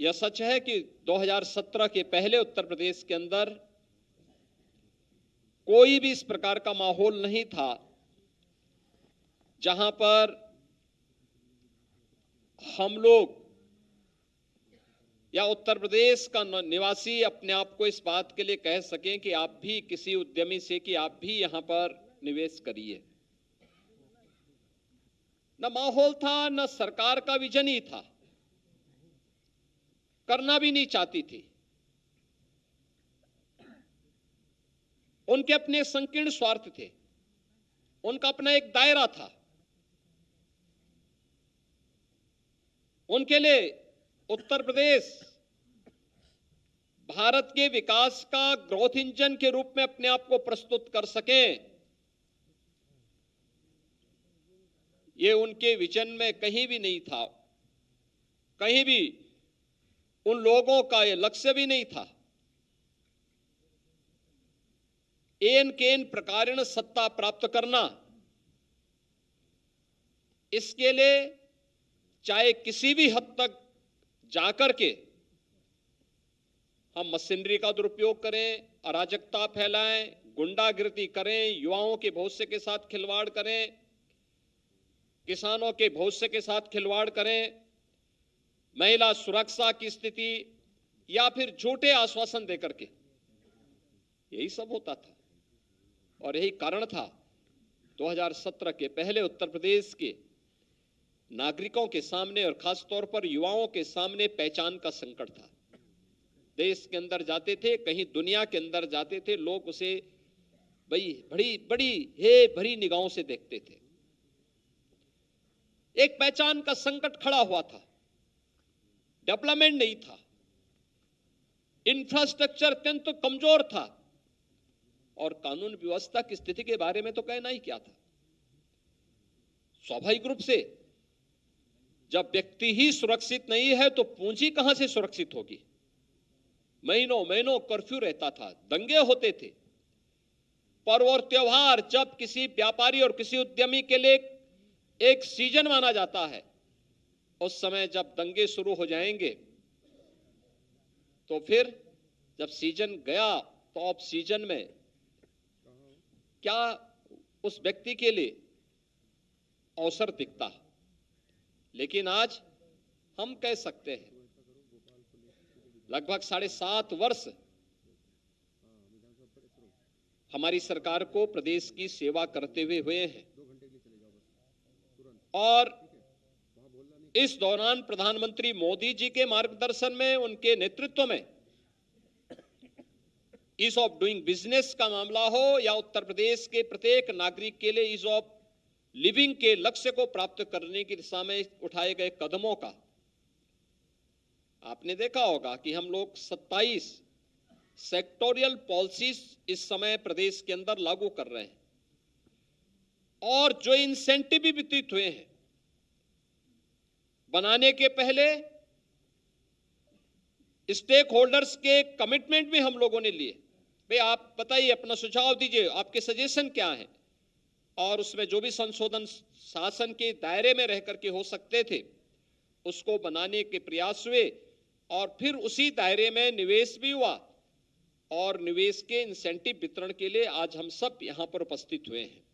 यह सच है कि 2017 के पहले उत्तर प्रदेश के अंदर कोई भी इस प्रकार का माहौल नहीं था जहां पर हम लोग या उत्तर प्रदेश का निवासी अपने आप को इस बात के लिए कह सकें कि आप भी किसी उद्यमी से कि आप भी यहां पर निवेश करिए न माहौल था न सरकार का विजन ही था करना भी नहीं चाहती थी उनके अपने संकीर्ण स्वार्थ थे उनका अपना एक दायरा था उनके लिए उत्तर प्रदेश भारत के विकास का ग्रोथ इंजन के रूप में अपने आप को प्रस्तुत कर सके ये उनके विजन में कहीं भी नहीं था कहीं भी उन लोगों का यह लक्ष्य भी नहीं था एन केन प्रकार सत्ता प्राप्त करना इसके लिए चाहे किसी भी हद तक जाकर के हम मशीनरी का दुरुपयोग करें अराजकता फैलाएं गुंडागिरती करें युवाओं के भविष्य के साथ खिलवाड़ करें किसानों के भविष्य के साथ खिलवाड़ करें महिला सुरक्षा की स्थिति या फिर झूठे आश्वासन देकर के यही सब होता था और यही कारण था 2017 के पहले उत्तर प्रदेश के नागरिकों के सामने और खास तौर पर युवाओं के सामने पहचान का संकट था देश के अंदर जाते थे कहीं दुनिया के अंदर जाते थे लोग उसे भाई बड़ी बड़ी हे भरी निगाहों से देखते थे एक पहचान का संकट खड़ा हुआ था डेवलपमेंट नहीं था इंफ्रास्ट्रक्चर अत्यंत तो कमजोर था और कानून व्यवस्था की स्थिति के बारे में तो कहना ही क्या था स्वाभाविक रूप से जब व्यक्ति ही सुरक्षित नहीं है तो पूंजी कहां से सुरक्षित होगी महीनों महीनों कर्फ्यू रहता था दंगे होते थे पर्व और त्योहार जब किसी व्यापारी और किसी उद्यमी के लिए एक सीजन माना जाता है उस समय जब दंगे शुरू हो जाएंगे तो फिर जब सीजन गया तो ऑफ सीजन में क्या उस व्यक्ति के लिए अवसर दिखता है लेकिन आज हम कह सकते हैं लगभग साढ़े सात वर्ष हमारी सरकार को प्रदेश की सेवा करते हुए हुए हैं और इस दौरान प्रधानमंत्री मोदी जी के मार्गदर्शन में उनके नेतृत्व में ईज ऑफ डूइंग बिजनेस का मामला हो या उत्तर प्रदेश के प्रत्येक नागरिक के लिए ईज ऑफ लिविंग के लक्ष्य को प्राप्त करने की दिशा में उठाए गए कदमों का आपने देखा होगा कि हम लोग 27 सेक्टोरियल पॉलिसीज इस समय प्रदेश के अंदर लागू कर रहे हैं और जो इंसेंटिव भी वितरित हुए हैं बनाने के पहले स्टेक होल्डर्स के कमिटमेंट भी हम लोगों ने लिए भाई आप बताइए अपना सुझाव दीजिए आपके सजेशन क्या हैं और उसमें जो भी संशोधन शासन के दायरे में रह करके हो सकते थे उसको बनाने के प्रयास हुए और फिर उसी दायरे में निवेश भी हुआ और निवेश के इंसेंटिव वितरण के लिए आज हम सब यहाँ पर उपस्थित हुए हैं